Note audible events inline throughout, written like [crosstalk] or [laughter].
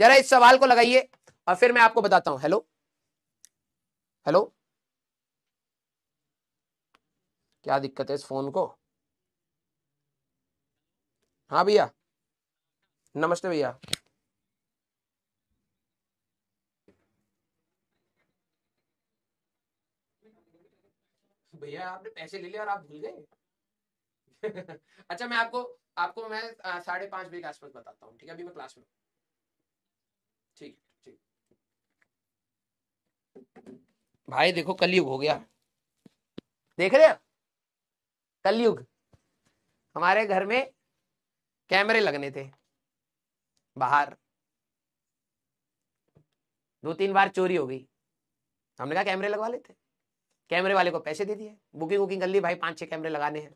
जरा इस सवाल को लगाइए और फिर मैं आपको बताता हूं हेलो हेलो क्या दिक्कत है इस फोन को हाँ भैया नमस्ते भैया भैया आपने पैसे ले लिए और आप भूल गए [laughs] अच्छा मैं आपको आपको मैं साढ़े पांच बजे के आसपास बताता हूँ ठीक है अभी मैं क्लास में ठीक ठीक भाई देखो कलयुग हो गया देख रहे कलयुग हमारे घर में कैमरे लगने थे बाहर दो तीन बार चोरी हो गई हमने कहा कैमरे लगवा लेते कैमरे वाले को पैसे दे दिए बुकिंग वुकिंग कर ली भाई पांच छह कैमरे लगाने हैं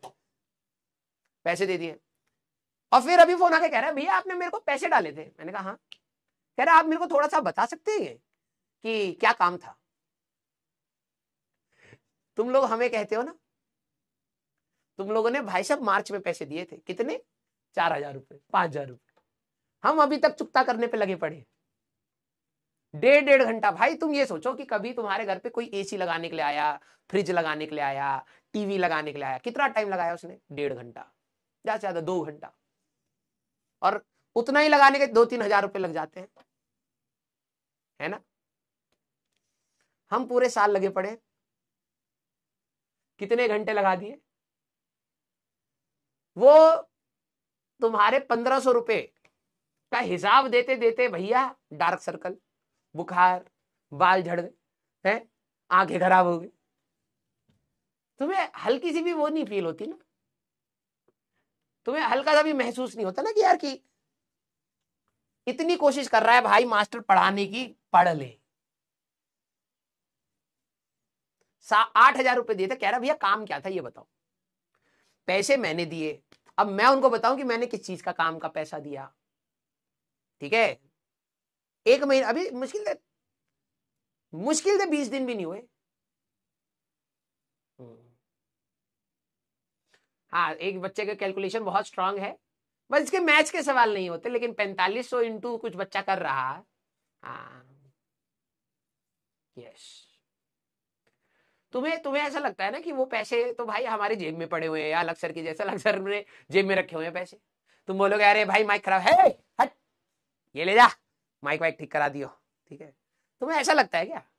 पैसे दे दिए और फिर अभी फोन आके कह रहा है भैया आपने मेरे को पैसे डाले थे मैंने कहा हाँ कह रहा आप मेरे को थोड़ा सा बता सकते हैं कि क्या काम था तुम लोग हमें कहते हो ना तुम लोगों ने भाई साहब मार्च में पैसे दिए थे कितने चार हजार रुपए पांच हजार रुपए हम अभी तक चुकता करने पे लगे पड़े डेढ़ डेढ़ घंटा भाई तुम ये सोचो कि कभी तुम्हारे घर पे कोई एसी लगाने के लिए आया फ्रिज लगाने के लिए आया टीवी लगाने के लिए आया कितना टाइम लगाया उसने डेढ़ घंटा ज्यादा से ज्यादा दो घंटा और उतना ही लगाने के दो तीन हजार रुपये लग जाते हैं है ना हम पूरे साल लगे पड़े कितने घंटे लगा दिए वो तुम्हारे पंद्रह सौ रुपये का हिसाब देते देते भैया डार्क सर्कल बुखार बाल झड़ गए हैं आंखें खराब हो गई तुम्हें हल्की सी भी वो नहीं फील होती ना तुम्हें हल्का सा भी महसूस नहीं होता ना कि यार कि इतनी कोशिश कर रहा है भाई मास्टर पढ़ाने की पढ़ ले आठ हजार रुपए दिए थे कह रहा भैया काम क्या था ये बताओ पैसे मैंने दिए अब मैं उनको बताऊं कि मैंने किस चीज का काम का पैसा दिया ठीक है एक महीना अभी मुश्किल से मुश्किल से बीस दिन भी नहीं हुए हम्म। हाँ एक बच्चे का कैलकुलेशन बहुत स्ट्रांग है बस इसके मैच के सवाल नहीं होते लेकिन पैंतालीस सौ इंटू कुछ बच्चा कर रहा है हाँ यस तुम्हें तुम्हें ऐसा लगता है ना कि वो पैसे तो भाई हमारी जेब में पड़े हुए हैं या अलग सर की जैसे अलग सर ने जेब में रखे हुए हैं पैसे तुम बोलोगे अरे भाई माइक खराब है हट ये ले जा माइक वाइक ठीक करा दियो ठीक है तुम्हें ऐसा लगता है क्या